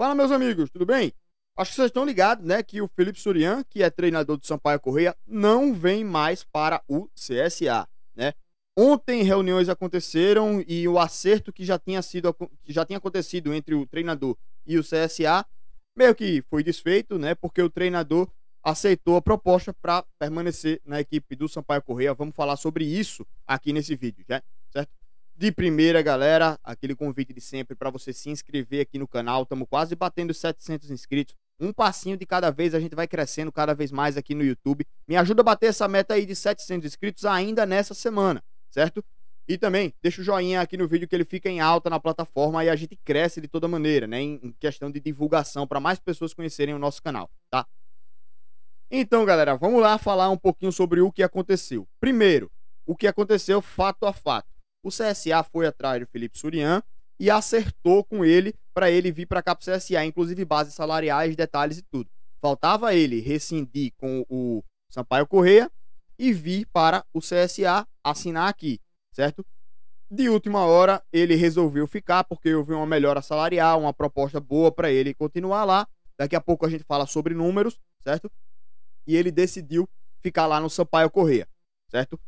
Fala, meus amigos, tudo bem? Acho que vocês estão ligados, né, que o Felipe Surian, que é treinador do Sampaio Correia, não vem mais para o CSA, né? Ontem reuniões aconteceram e o acerto que já tinha sido que já tinha acontecido entre o treinador e o CSA meio que foi desfeito, né? Porque o treinador aceitou a proposta para permanecer na equipe do Sampaio Correia. Vamos falar sobre isso aqui nesse vídeo, né? De primeira, galera, aquele convite de sempre para você se inscrever aqui no canal. Estamos quase batendo 700 inscritos. Um passinho de cada vez, a gente vai crescendo cada vez mais aqui no YouTube. Me ajuda a bater essa meta aí de 700 inscritos ainda nessa semana, certo? E também, deixa o joinha aqui no vídeo que ele fica em alta na plataforma e a gente cresce de toda maneira, né? Em questão de divulgação, para mais pessoas conhecerem o nosso canal, tá? Então, galera, vamos lá falar um pouquinho sobre o que aconteceu. Primeiro, o que aconteceu fato a fato. O CSA foi atrás do Felipe Surian e acertou com ele para ele vir para cá para o CSA, inclusive bases salariais, detalhes e tudo. Faltava ele rescindir com o Sampaio Correia e vir para o CSA assinar aqui, certo? De última hora, ele resolveu ficar porque houve uma melhora salarial, uma proposta boa para ele continuar lá. Daqui a pouco a gente fala sobre números, certo? E ele decidiu ficar lá no Sampaio Correia, certo?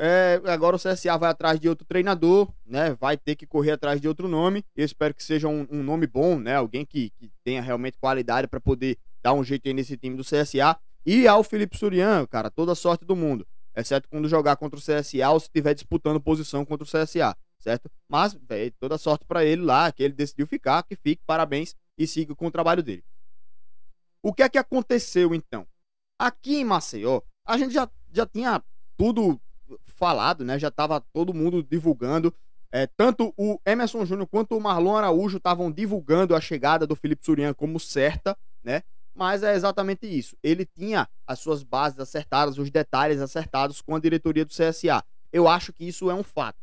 É, agora o CSA vai atrás de outro treinador, né? Vai ter que correr atrás de outro nome. Eu espero que seja um, um nome bom, né? Alguém que, que tenha realmente qualidade para poder dar um jeito aí nesse time do CSA. E ao Felipe Surian, cara, toda sorte do mundo. Exceto quando jogar contra o CSA ou se estiver disputando posição contra o CSA, certo? Mas, véio, toda sorte para ele lá, que ele decidiu ficar, que fique, parabéns e siga com o trabalho dele. O que é que aconteceu então? Aqui em Maceió, a gente já, já tinha tudo falado, né? Já estava todo mundo divulgando. É, tanto o Emerson Júnior quanto o Marlon Araújo estavam divulgando a chegada do Felipe Surian como certa, né? Mas é exatamente isso. Ele tinha as suas bases acertadas, os detalhes acertados com a diretoria do CSA. Eu acho que isso é um fato,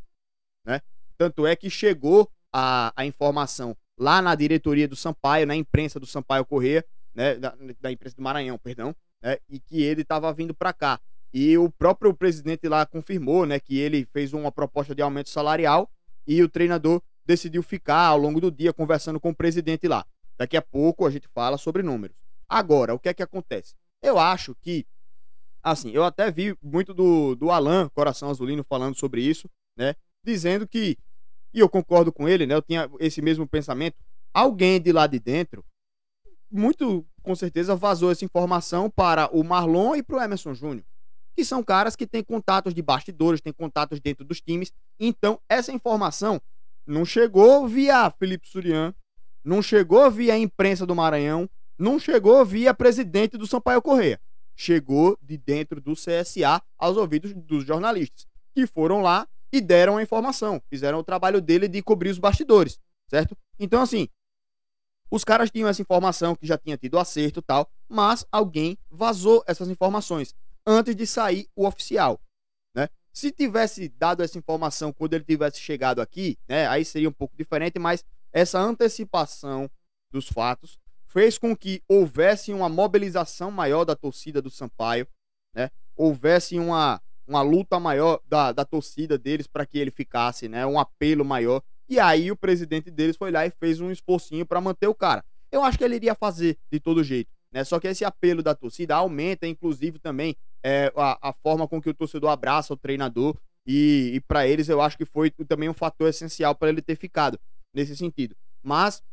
né? Tanto é que chegou a, a informação lá na diretoria do Sampaio, na imprensa do Sampaio Correia, né? Da, da imprensa do Maranhão, perdão, né? e que ele estava vindo para cá. E o próprio presidente lá confirmou, né, que ele fez uma proposta de aumento salarial e o treinador decidiu ficar ao longo do dia conversando com o presidente lá. Daqui a pouco a gente fala sobre números. Agora, o que é que acontece? Eu acho que, assim, eu até vi muito do, do Alan Coração Azulino falando sobre isso, né? Dizendo que, e eu concordo com ele, né? Eu tinha esse mesmo pensamento. Alguém de lá de dentro, muito com certeza, vazou essa informação para o Marlon e para o Emerson Júnior que são caras que têm contatos de bastidores, têm contatos dentro dos times. Então, essa informação não chegou via Felipe Surian, não chegou via imprensa do Maranhão, não chegou via presidente do Sampaio Correia. Chegou de dentro do CSA aos ouvidos dos jornalistas, que foram lá e deram a informação, fizeram o trabalho dele de cobrir os bastidores, certo? Então, assim, os caras tinham essa informação que já tinha tido acerto tal, mas alguém vazou essas informações antes de sair o oficial. Né? Se tivesse dado essa informação quando ele tivesse chegado aqui, né, aí seria um pouco diferente, mas essa antecipação dos fatos fez com que houvesse uma mobilização maior da torcida do Sampaio, né? houvesse uma, uma luta maior da, da torcida deles para que ele ficasse, né? um apelo maior. E aí o presidente deles foi lá e fez um esforcinho para manter o cara. Eu acho que ele iria fazer de todo jeito. Né? Só que esse apelo da torcida aumenta, inclusive, também é, a, a, forma com que o torcedor abraça o treinador. E, e para eles, eu acho que foi também um fator essencial para ele ter ficado nesse sentido. Mas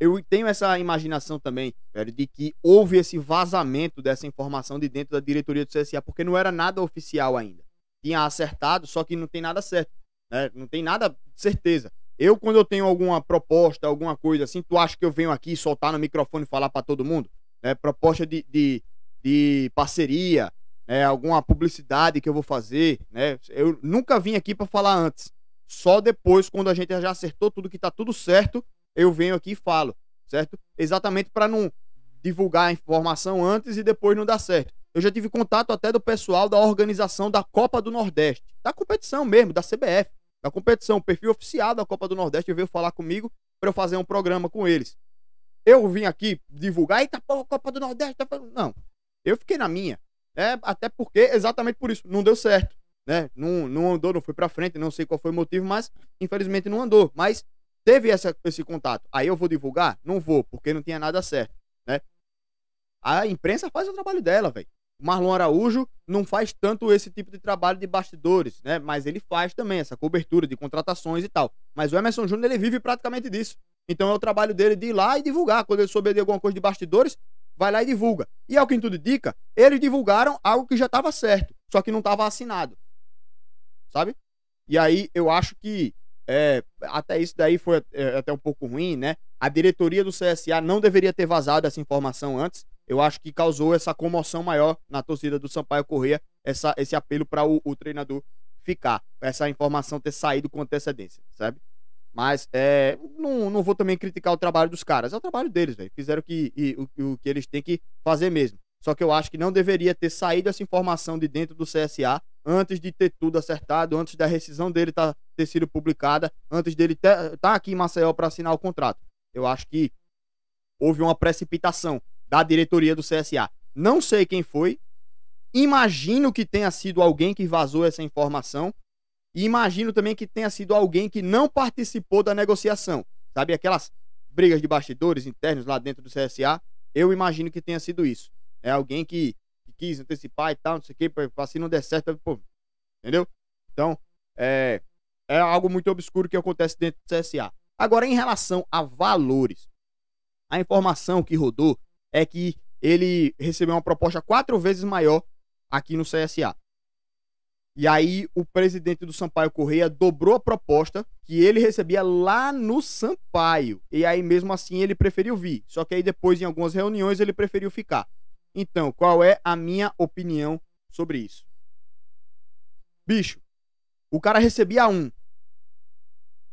eu tenho essa imaginação também, velho, de que houve esse vazamento dessa informação de dentro da diretoria do CSA, porque não era nada oficial ainda. Tinha acertado, só que não tem nada certo. Né? Não tem nada de certeza. Eu, quando eu tenho alguma proposta, alguma coisa assim, tu acha que eu venho aqui soltar no microfone e falar para todo mundo? Né? Proposta de, de, de, parceria, né, alguma publicidade que eu vou fazer, né? Eu nunca vim aqui para falar antes. Só depois, quando a gente já acertou tudo que tá tudo certo, eu venho aqui e falo, certo? Exatamente para não divulgar a informação antes e depois não dar certo. Eu já tive contato até do pessoal da organização da Copa do Nordeste, da competição mesmo, da CBF, da competição, o perfil oficial da Copa do Nordeste veio falar comigo para eu fazer um programa com eles. Eu vim aqui divulgar, eita porra, Copa do Nordeste, tá falando. Não. Eu fiquei na minha é Até porque, exatamente por isso, não deu certo, né? Não, não andou, não foi para frente, não sei qual foi o motivo, mas infelizmente não andou. Mas teve essa, esse contato. Aí eu vou divulgar? Não vou, porque não tinha nada certo, né? A imprensa faz o trabalho dela, velho. Marlon Araújo não faz tanto esse tipo de trabalho de bastidores, né? Mas ele faz também essa cobertura de contratações e tal. Mas o Emerson Júnior, ele vive praticamente disso. Então é o trabalho dele de ir lá e divulgar. Quando ele souber de alguma coisa de bastidores, vai lá e divulga. E ao que tudo indica, eles divulgaram algo que já estava certo, só que não estava assinado. Sabe? E aí eu acho que é, até isso daí foi é, até um pouco ruim, né? A diretoria do CSA não deveria ter vazado essa informação antes. Eu acho que causou essa comoção maior na torcida do Sampaio Correia, essa, esse apelo para o, o treinador ficar, essa informação ter saído com antecedência, sabe? Mas é, não, não vou também criticar o trabalho dos caras. É o trabalho deles, velho. Fizeram que, e, o, o que eles têm que fazer mesmo. Só que eu acho que não deveria ter saído essa informação de dentro do CSA antes de ter tudo acertado, antes da rescisão dele tá, ter sido publicada, antes dele estar tá, tá aqui em Maceió para assinar o contrato. Eu acho que houve uma precipitação da diretoria do CSA. Não sei quem foi. Imagino que tenha sido alguém que vazou essa informação e imagino também que tenha sido alguém que não participou da negociação. Sabe aquelas brigas de bastidores internos lá dentro do CSA? Eu imagino que tenha sido isso. É alguém que, que quis antecipar e tal, não sei o que, pra se não der certo, pô, entendeu? Então, é, é algo muito obscuro que acontece dentro do CSA. Agora, em relação a valores, a informação que rodou é que ele recebeu uma proposta quatro vezes maior aqui no CSA. E aí o presidente do Sampaio Correia dobrou a proposta que ele recebia lá no Sampaio. E aí mesmo assim ele preferiu vir. Só que aí depois em algumas reuniões ele preferiu ficar. Então, qual é a minha opinião sobre isso? Bicho, o cara recebia um.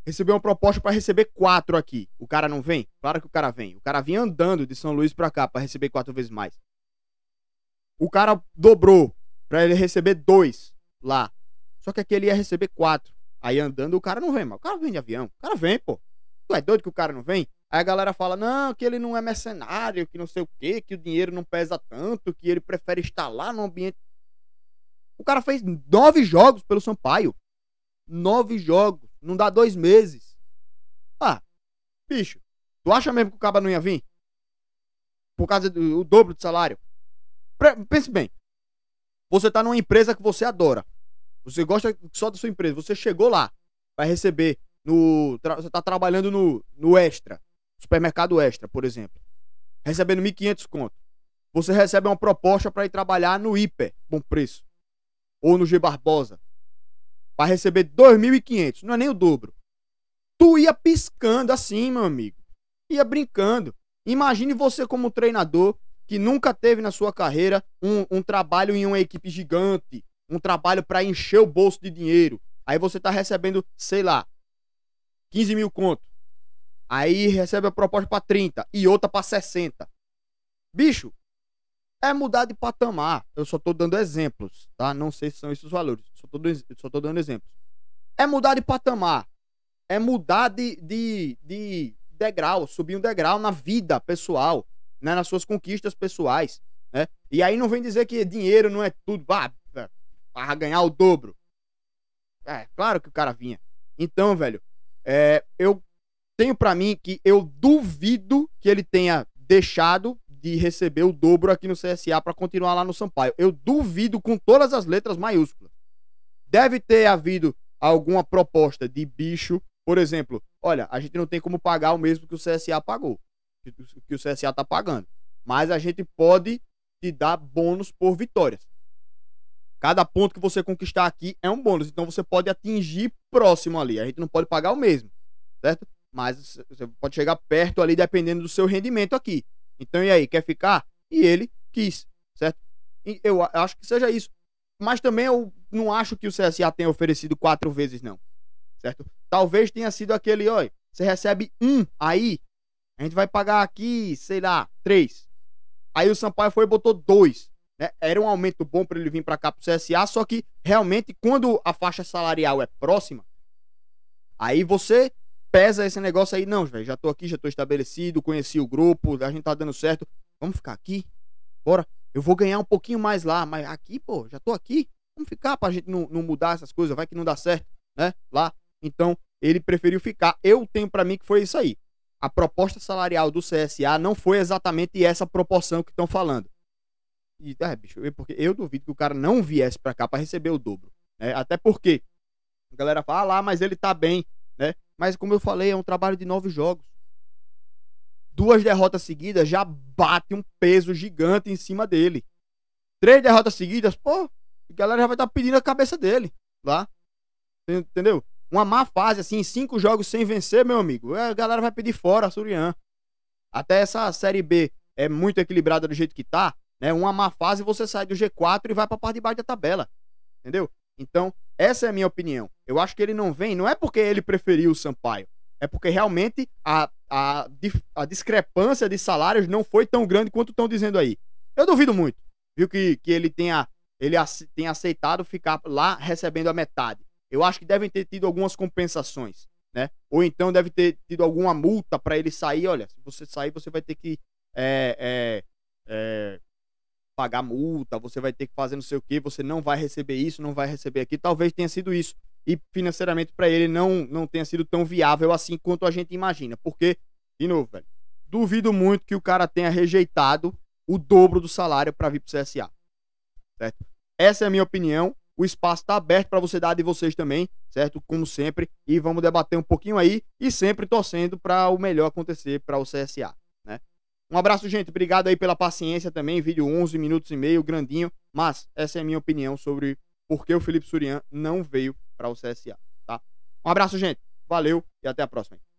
Recebeu uma proposta para receber quatro aqui. O cara não vem? Claro que o cara vem. O cara vinha andando de São Luís para cá para receber quatro vezes mais. O cara dobrou para ele receber dois lá. Só que aqui ele ia receber quatro. Aí andando o cara não vem, mas o cara vem de avião. O cara vem, pô. Tu é doido que o cara não vem? Aí a galera fala, não, que ele não é mercenário, que não sei o quê, que o dinheiro não pesa tanto, que ele prefere estar lá no ambiente. O cara fez nove jogos pelo Sampaio. Nove jogos. Não dá dois meses. Ah, bicho, tu acha mesmo que o cara não ia vir? Por causa do dobro de salário? Pre pense bem. Você tá numa empresa que você adora. Você gosta só da sua empresa. Você chegou lá, vai receber no. Você tá trabalhando no, no extra. Supermercado extra, por exemplo. Recebendo 1.500 conto. Você recebe uma proposta para ir trabalhar no hiper, bom preço. Ou no G Barbosa. Vai receber 2.500, não é nem o dobro. Tu ia piscando assim, meu amigo. Ia brincando. Imagine você como um treinador que nunca teve na sua carreira um, um trabalho em uma equipe gigante, um trabalho para encher o bolso de dinheiro. Aí você tá recebendo, sei lá, 15 mil conto. Aí recebe a proposta para 30 e outra para 60. Bicho, é mudar de patamar. Eu só tô dando exemplos, tá? Não sei se são esses os valores. Só tô, só tô dando exemplos. É mudar de patamar. É mudar de, de, de degrau, subir um degrau na vida pessoal, né? nas suas conquistas pessoais. Né? E aí não vem dizer que dinheiro não é tudo. Ah, para ganhar o dobro. É, claro que o cara vinha. Então, velho, é, eu tenho para mim que eu duvido que ele tenha deixado de receber o dobro aqui no CSA para continuar lá no Sampaio. Eu duvido com todas as letras maiúsculas. Deve ter havido alguma proposta de bicho, por exemplo, olha, a gente não tem como pagar o mesmo que o CSA pagou, que o CSA tá pagando, mas a gente pode te dar bônus por vitórias. Cada ponto que você conquistar aqui é um bônus. Então você pode atingir próximo ali. A gente não pode pagar o mesmo, certo? Mas você pode chegar perto ali dependendo do seu rendimento aqui. Então e aí, quer ficar? E ele quis, certo? E eu acho que seja isso. Mas também eu não acho que o CSA tenha oferecido quatro vezes, não. Certo? Talvez tenha sido aquele, olha, você recebe um aí, a gente vai pagar aqui, sei lá, três. Aí o Sampaio foi e botou dois. Né? Era um aumento bom para ele vir para cá para o CSA, só que realmente quando a faixa salarial é próxima, aí você pesa esse negócio aí. Não, velho, já tô aqui, já tô estabelecido, conheci o grupo, a gente tá dando certo. Vamos ficar aqui? Bora. Eu vou ganhar um pouquinho mais lá, mas aqui, pô, já tô aqui. Vamos ficar pra gente não, não mudar essas coisas, vai que não dá certo, né? Lá. Então, ele preferiu ficar. Eu tenho para mim que foi isso aí. A proposta salarial do CSA não foi exatamente essa proporção que estão falando. E, é, bicho, porque eu duvido que o cara não viesse para cá para receber o dobro. Né? Até porque a galera fala, ah lá, mas ele tá bem, né? Mas como eu falei, é um trabalho de nove jogos. Duas derrotas seguidas já bate um peso gigante em cima dele. Três derrotas seguidas, pô, a galera já vai estar tá pedindo a cabeça dele lá. Entendeu? Uma má fase, assim, cinco jogos sem vencer, meu amigo. É, a galera vai pedir fora, Surian. Até essa Série B é muito equilibrada do jeito que tá. Né? Uma má fase, você sai do G4 e vai para a parte de baixo da tabela. Entendeu? Então, essa é a minha opinião. Eu acho que ele não vem, não é porque ele preferiu o Sampaio. É porque realmente a, a, a discrepância de salários não foi tão grande quanto estão dizendo aí. Eu duvido muito, viu, que, que ele, tenha, ele tenha aceitado ficar lá recebendo a metade. Eu acho que devem ter tido algumas compensações, né? Ou então deve ter tido alguma multa para ele sair. Olha, se você sair, você vai ter que é, é, é, pagar multa, você vai ter que fazer não sei o que, você não vai receber isso, não vai receber aqui. Talvez tenha sido isso. E financeiramente para ele não, não tenha sido tão viável assim quanto a gente imagina. Porque, de novo, velho, duvido muito que o cara tenha rejeitado o dobro do salário para vir para o CSA. Certo? Essa é a minha opinião. O espaço está aberto para você dar de vocês também, certo? Como sempre. E vamos debater um pouquinho aí e sempre torcendo para o melhor acontecer para o CSA. Um abraço, gente. Obrigado aí pela paciência também. Vídeo 11 minutos e meio, grandinho. Mas essa é a minha opinião sobre por que o Felipe Surian não veio para o CSA, tá? Um abraço, gente. Valeu e até a próxima.